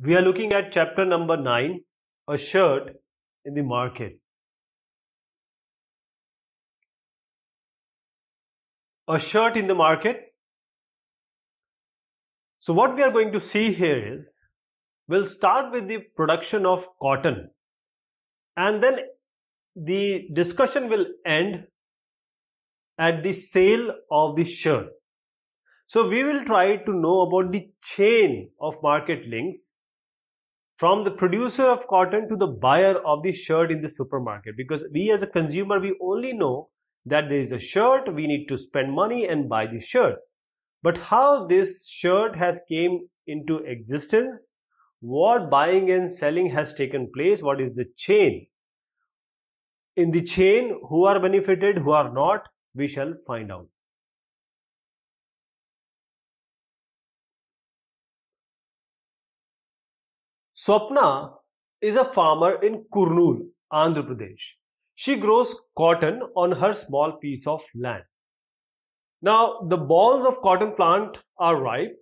We are looking at chapter number 9 A Shirt in the Market. A shirt in the market. So, what we are going to see here is we'll start with the production of cotton and then the discussion will end at the sale of the shirt. So, we will try to know about the chain of market links from the producer of cotton to the buyer of the shirt in the supermarket because we as a consumer we only know that there is a shirt we need to spend money and buy the shirt but how this shirt has came into existence what buying and selling has taken place what is the chain in the chain who are benefited who are not we shall find out Swapna is a farmer in Kurnool, Andhra Pradesh. She grows cotton on her small piece of land. Now, the balls of cotton plant are ripe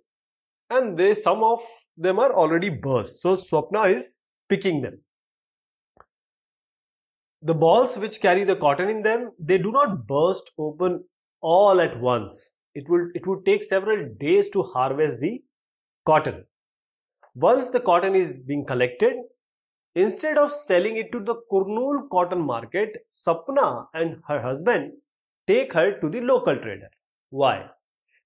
and they, some of them are already burst. So, Swapna is picking them. The balls which carry the cotton in them, they do not burst open all at once. It it would take several days to harvest the cotton once the cotton is being collected, instead of selling it to the Kurnool cotton market, Sapna and her husband take her to the local trader. Why?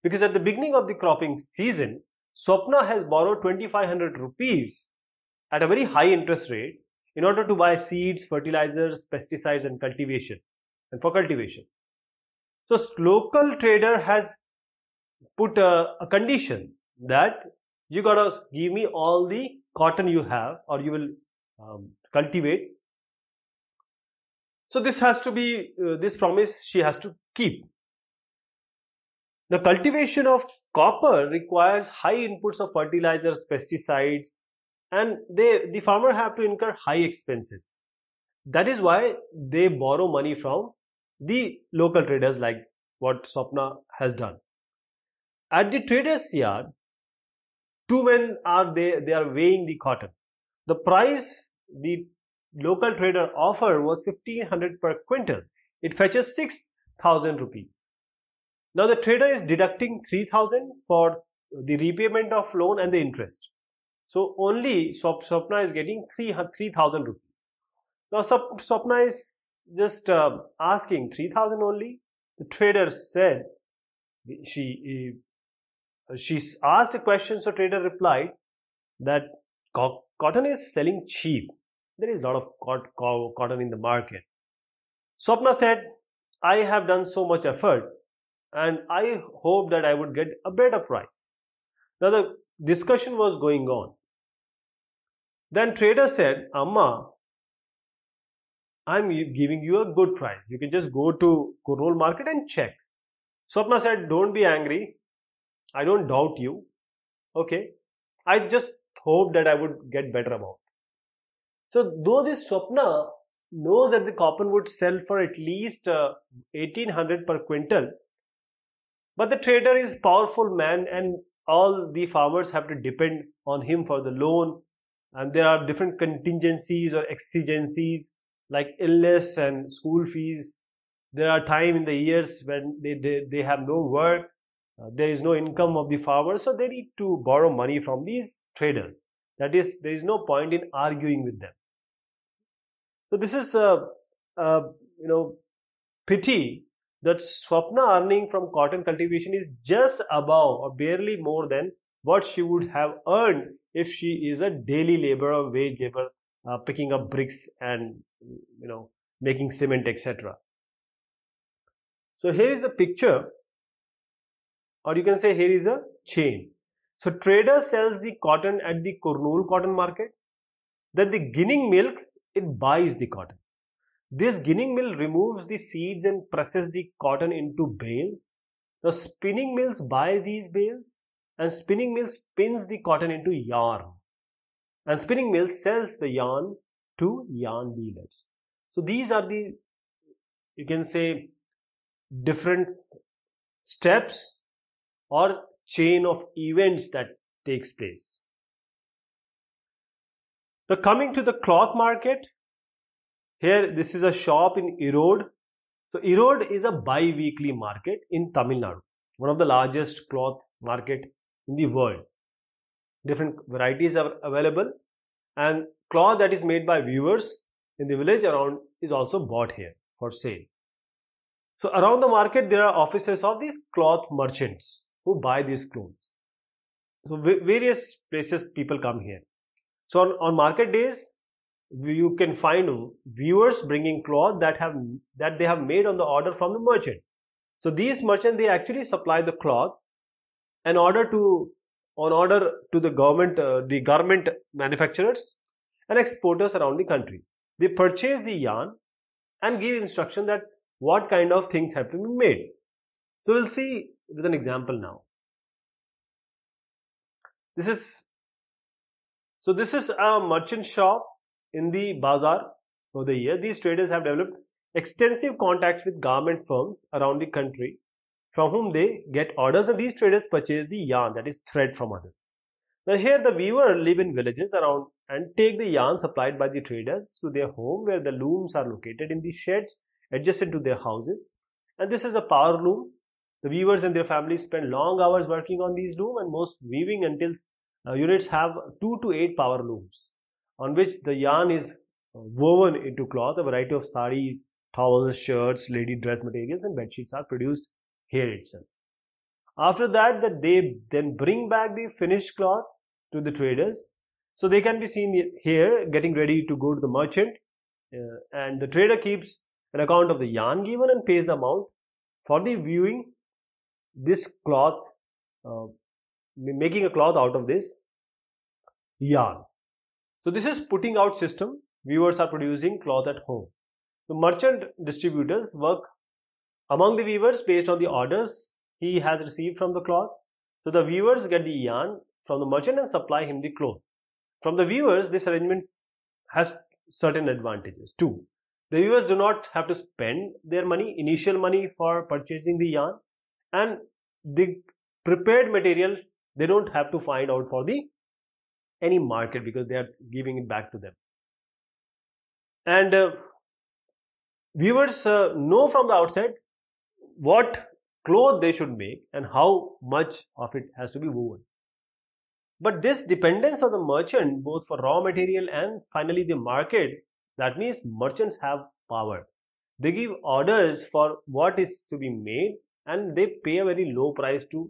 Because at the beginning of the cropping season, Sapna has borrowed 2500 rupees at a very high interest rate in order to buy seeds, fertilizers, pesticides and cultivation and for cultivation. So local trader has put a, a condition that you gotta give me all the cotton you have or you will um, cultivate so this has to be uh, this promise she has to keep the cultivation of copper requires high inputs of fertilizers pesticides and they the farmer have to incur high expenses that is why they borrow money from the local traders like what Swapna has done. At the traders yard, two men are they they are weighing the cotton the price the local trader offered was 1500 per quintal it fetches 6000 rupees now the trader is deducting 3000 for the repayment of loan and the interest so only Swapna is getting 3000 rupees now Swapna is just uh, asking 3000 only the trader said she eh, she asked a question, so trader replied that cotton is selling cheap. There is a lot of cotton in the market. Swapna said, I have done so much effort and I hope that I would get a better price. Now the discussion was going on. Then trader said, Amma, I'm giving you a good price. You can just go to Kurnool market and check. Swapna said, don't be angry. I don't doubt you. Okay. I just hope that I would get better about. So though this Swapna knows that the cotton would sell for at least uh, 1800 per quintal, but the trader is powerful man and all the farmers have to depend on him for the loan and there are different contingencies or exigencies like illness and school fees. There are time in the years when they, they, they have no work uh, there is no income of the farmers, so they need to borrow money from these traders. That is, there is no point in arguing with them. So this is a, a you know pity that Swapna earning from cotton cultivation is just above or barely more than what she would have earned if she is a daily laborer, wage laborer, uh, picking up bricks and you know making cement, etc. So here is a picture or you can say here is a chain. So trader sells the cotton at the Kurnool cotton market. Then the ginning milk, it buys the cotton. This ginning mill removes the seeds and presses the cotton into bales. The spinning mills buy these bales and spinning mill spins the cotton into yarn. And spinning mill sells the yarn to yarn dealers. So these are the, you can say, different steps or chain of events that takes place. Now coming to the cloth market, here this is a shop in Erode. So Erode is a bi-weekly market in Tamil Nadu, one of the largest cloth market in the world. Different varieties are available and cloth that is made by weavers in the village around is also bought here for sale. So around the market there are offices of these cloth merchants who buy these clothes. So various places people come here. So on, on market days, you can find viewers bringing cloth that have that they have made on the order from the merchant. So these merchants they actually supply the cloth in order to on order to the government uh, the garment manufacturers and exporters around the country. They purchase the yarn and give instruction that what kind of things have to be made. So we'll see with an example now. This is so this is a merchant shop in the bazaar for the year. These traders have developed extensive contacts with garment firms around the country from whom they get orders and these traders purchase the yarn that is thread from others. Now here the weaver live in villages around and take the yarn supplied by the traders to their home where the looms are located in the sheds adjacent to their houses and this is a power loom the weavers and their families spend long hours working on these looms and most weaving until uh, units have 2 to 8 power looms on which the yarn is uh, woven into cloth. A variety of saris, towels, shirts, lady dress materials and bed sheets are produced here itself. After that, that they then bring back the finished cloth to the traders. So they can be seen here getting ready to go to the merchant uh, and the trader keeps an account of the yarn given and pays the amount for the viewing this cloth, uh, making a cloth out of this yarn. So this is putting out system. Weavers are producing cloth at home. The merchant distributors work among the weavers based on the orders he has received from the cloth. So the weavers get the yarn from the merchant and supply him the cloth. From the weavers, this arrangement has certain advantages too. The weavers do not have to spend their money, initial money for purchasing the yarn and the prepared material they don't have to find out for the any market because they are giving it back to them and uh, viewers uh, know from the outset what cloth they should make and how much of it has to be woven but this dependence of the merchant both for raw material and finally the market that means merchants have power they give orders for what is to be made and they pay a very low price to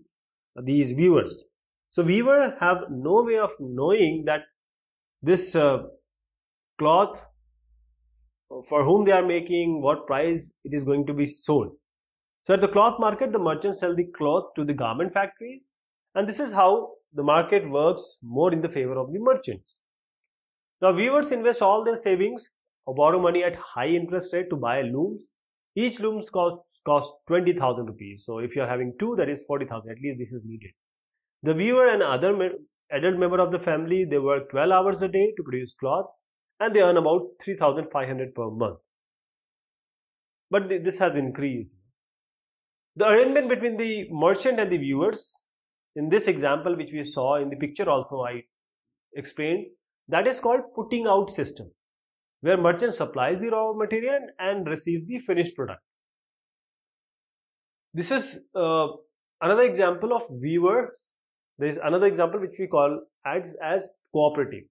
these viewers so weaver have no way of knowing that this uh, cloth for whom they are making what price it is going to be sold so at the cloth market the merchants sell the cloth to the garment factories and this is how the market works more in the favor of the merchants now weavers invest all their savings or borrow money at high interest rate to buy looms each looms costs cost 20,000 rupees. So if you're having two, that is 40,000. At least this is needed. The weaver and other me adult member of the family, they work 12 hours a day to produce cloth and they earn about 3,500 per month. But th this has increased. The arrangement between the merchant and the viewers, in this example which we saw in the picture also I explained, that is called putting out system where merchant supplies the raw material and receives the finished product. This is uh, another example of weavers. There is another example which we call ads as cooperative.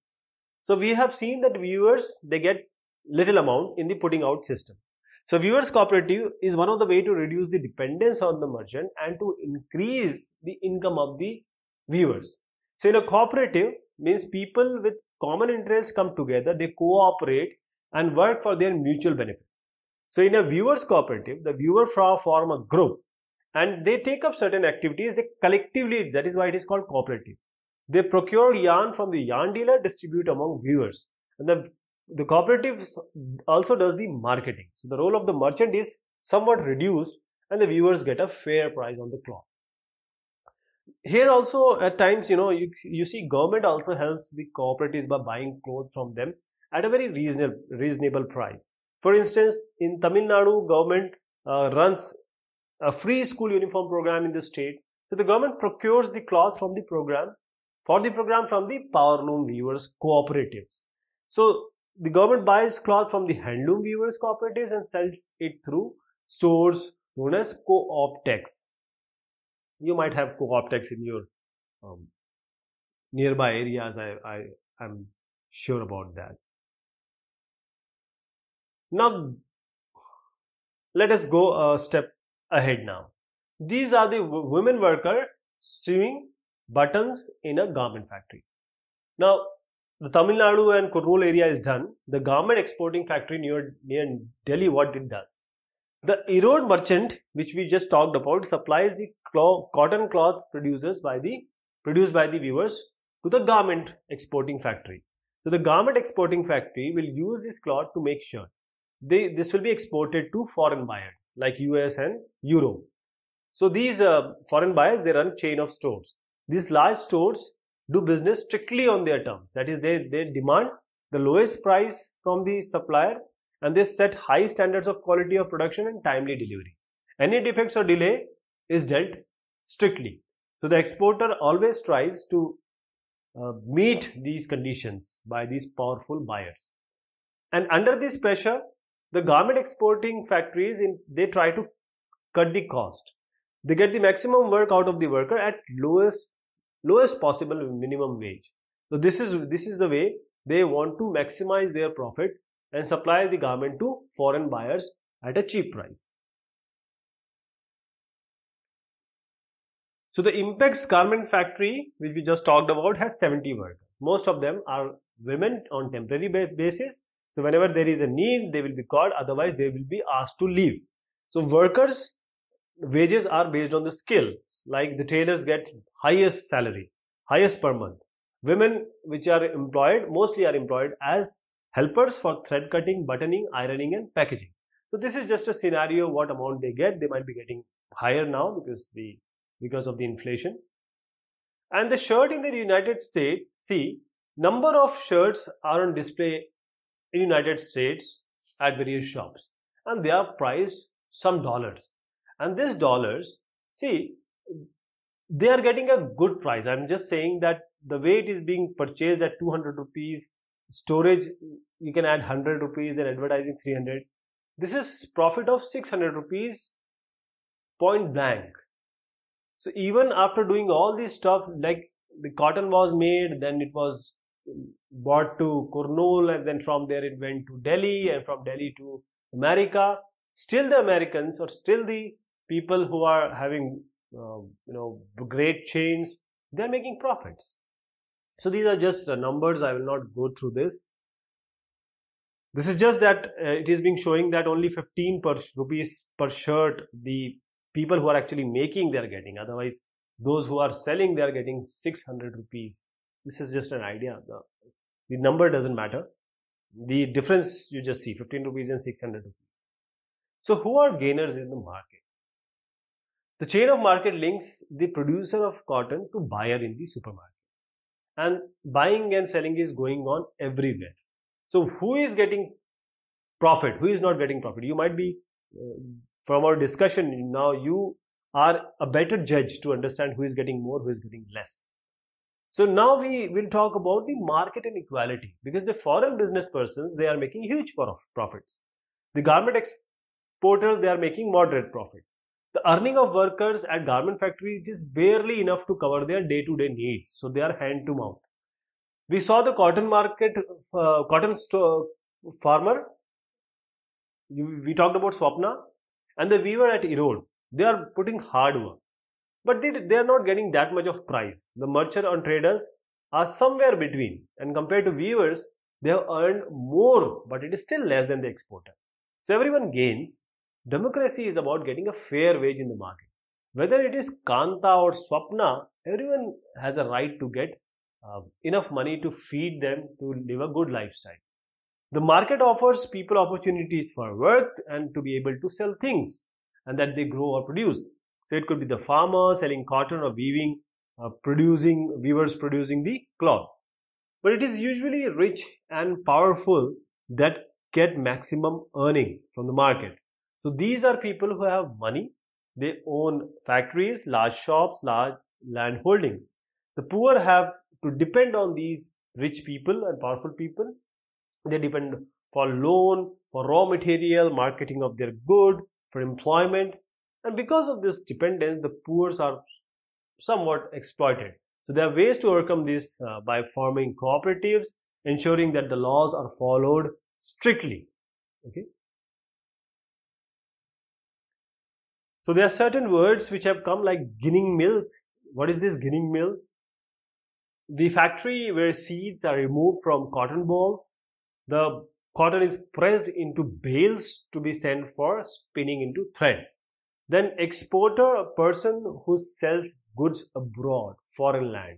So we have seen that viewers they get little amount in the putting out system. So viewers cooperative is one of the way to reduce the dependence on the merchant and to increase the income of the viewers. So in a cooperative means people with common interests come together, they cooperate and work for their mutual benefit. So in a viewers cooperative, the viewer form a group and they take up certain activities, they collectively, that is why it is called cooperative. They procure yarn from the yarn dealer, distribute among viewers. And the, the cooperative also does the marketing. So the role of the merchant is somewhat reduced and the viewers get a fair price on the cloth here also at times you know you, you see government also helps the cooperatives by buying clothes from them at a very reasonable reasonable price for instance in tamil nadu government uh, runs a free school uniform program in the state so the government procures the cloth from the program for the program from the power loom weavers cooperatives so the government buys cloth from the handloom weavers cooperatives and sells it through stores known as co-optex you might have co-optex in your um, nearby areas I, I i'm sure about that now let us go a step ahead now these are the women worker sewing buttons in a garment factory now the Tamil Nadu and Kurnool area is done. The garment exporting factory near, near Delhi, what it does? The erode merchant, which we just talked about, supplies the cloth, cotton cloth producers by the produced by the weavers to the garment exporting factory. So the garment exporting factory will use this cloth to make sure They, this will be exported to foreign buyers like US and Europe. So these uh, foreign buyers, they run chain of stores. These large stores do business strictly on their terms. That is, they, they demand the lowest price from the suppliers and they set high standards of quality of production and timely delivery. Any defects or delay is dealt strictly. So the exporter always tries to uh, meet these conditions by these powerful buyers. And under this pressure, the garment exporting factories in, they try to cut the cost. They get the maximum work out of the worker at lowest lowest possible minimum wage. So this is this is the way they want to maximize their profit and supply the garment to foreign buyers at a cheap price. So the Impex garment factory which we just talked about has 70 workers. Most of them are women on temporary basis. So whenever there is a need, they will be called, otherwise they will be asked to leave. So workers wages are based on the skills, like the tailors get highest salary, highest per month. Women which are employed mostly are employed as helpers for thread cutting, buttoning, ironing and packaging. So this is just a scenario what amount they get. They might be getting higher now because the because of the inflation. And the shirt in the United States, see, number of shirts are on display in United States at various shops and they are priced some dollars. And these dollars, see, they are getting a good price. I'm just saying that the way it is being purchased at 200 rupees storage you can add 100 rupees and advertising 300 this is profit of 600 rupees point blank so even after doing all this stuff like the cotton was made then it was bought to Kurnool and then from there it went to Delhi and from Delhi to America still the Americans or still the people who are having uh, you know great chains they're making profits so these are just numbers, I will not go through this. This is just that uh, it is being showing that only 15 per rupees per shirt the people who are actually making they are getting. Otherwise, those who are selling they are getting 600 rupees. This is just an idea. The, the number doesn't matter. The difference you just see 15 rupees and 600 rupees. So who are gainers in the market? The chain of market links the producer of cotton to buyer in the supermarket and buying and selling is going on everywhere. So who is getting profit? Who is not getting profit? You might be uh, from our discussion now you are a better judge to understand who is getting more, who is getting less. So now we will talk about the market inequality because the foreign business persons they are making huge profits. The garment exporters they are making moderate profit. The earning of workers at garment factory is barely enough to cover their day-to-day needs, so they are hand-to-mouth. We saw the cotton market, uh, cotton farmer. We talked about Swapna and the weaver at Erode. They are putting hard work, but they, they are not getting that much of price. The merchant and traders are somewhere between, and compared to weavers, they have earned more, but it is still less than the exporter. So everyone gains, Democracy is about getting a fair wage in the market. Whether it is Kanta or Swapna, everyone has a right to get uh, enough money to feed them to live a good lifestyle. The market offers people opportunities for work and to be able to sell things and that they grow or produce. So it could be the farmer selling cotton or weaving, uh, producing weavers producing the cloth. But it is usually rich and powerful that get maximum earning from the market. So these are people who have money. They own factories, large shops, large land holdings. The poor have to depend on these rich people and powerful people. They depend for loan, for raw material, marketing of their good, for employment. And because of this dependence, the poor are somewhat exploited. So there are ways to overcome this uh, by forming cooperatives, ensuring that the laws are followed strictly. Okay. So there are certain words which have come like ginning mill. What is this ginning mill? The factory where seeds are removed from cotton balls. The cotton is pressed into bales to be sent for spinning into thread. Then exporter, a person who sells goods abroad, foreign land.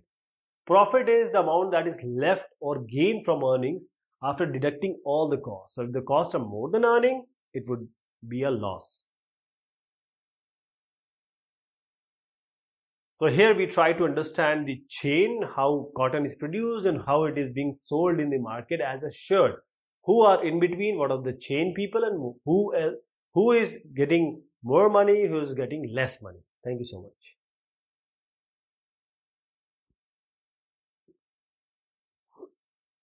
Profit is the amount that is left or gained from earnings after deducting all the costs. So if the costs are more than earning, it would be a loss. So here we try to understand the chain, how cotton is produced and how it is being sold in the market as a shirt. Who are in between? What are the chain people and who else, who is getting more money, who is getting less money? Thank you so much.